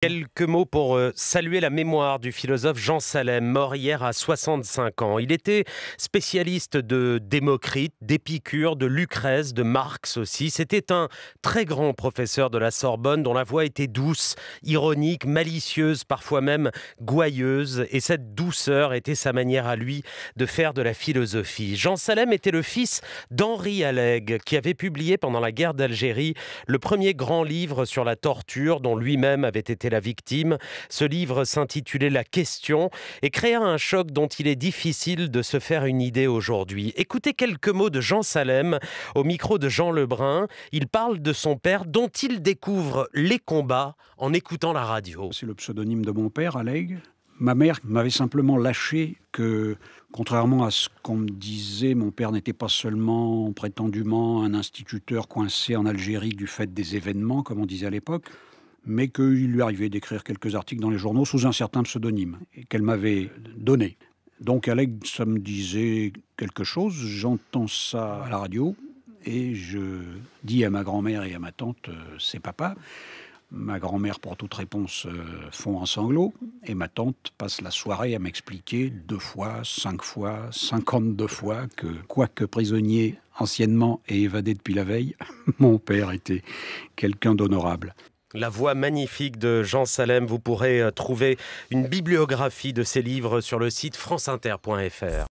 Quelques mots pour euh, saluer la mémoire du philosophe Jean Salem, mort hier à 65 ans. Il était spécialiste de Démocrite, d'Épicure, de Lucrèce, de Marx aussi. C'était un très grand professeur de la Sorbonne dont la voix était douce, ironique, malicieuse, parfois même gouailleuse. Et cette douceur était sa manière à lui de faire de la philosophie. Jean Salem était le fils d'Henri Alleg, qui avait publié pendant la guerre d'Algérie le premier grand livre sur la torture dont lui-même avait été la victime. Ce livre s'intitulait La question et créa un choc dont il est difficile de se faire une idée aujourd'hui. Écoutez quelques mots de Jean Salem au micro de Jean Lebrun. Il parle de son père dont il découvre les combats en écoutant la radio. C'est le pseudonyme de mon père, Alleg. Ma mère m'avait simplement lâché que, contrairement à ce qu'on me disait, mon père n'était pas seulement prétendument un instituteur coincé en Algérie du fait des événements, comme on disait à l'époque mais qu'il lui arrivait d'écrire quelques articles dans les journaux sous un certain pseudonyme qu'elle m'avait donné. Donc Alex, ça me disait quelque chose, j'entends ça à la radio, et je dis à ma grand-mère et à ma tante, euh, c'est papa. Ma grand-mère, pour toute réponse, euh, fond en sanglots, et ma tante passe la soirée à m'expliquer deux fois, cinq fois, cinquante-deux fois que, quoique prisonnier anciennement et évadé depuis la veille, mon père était quelqu'un d'honorable. La voix magnifique de Jean Salem, vous pourrez euh, trouver une bibliographie de ses livres sur le site franceinter.fr.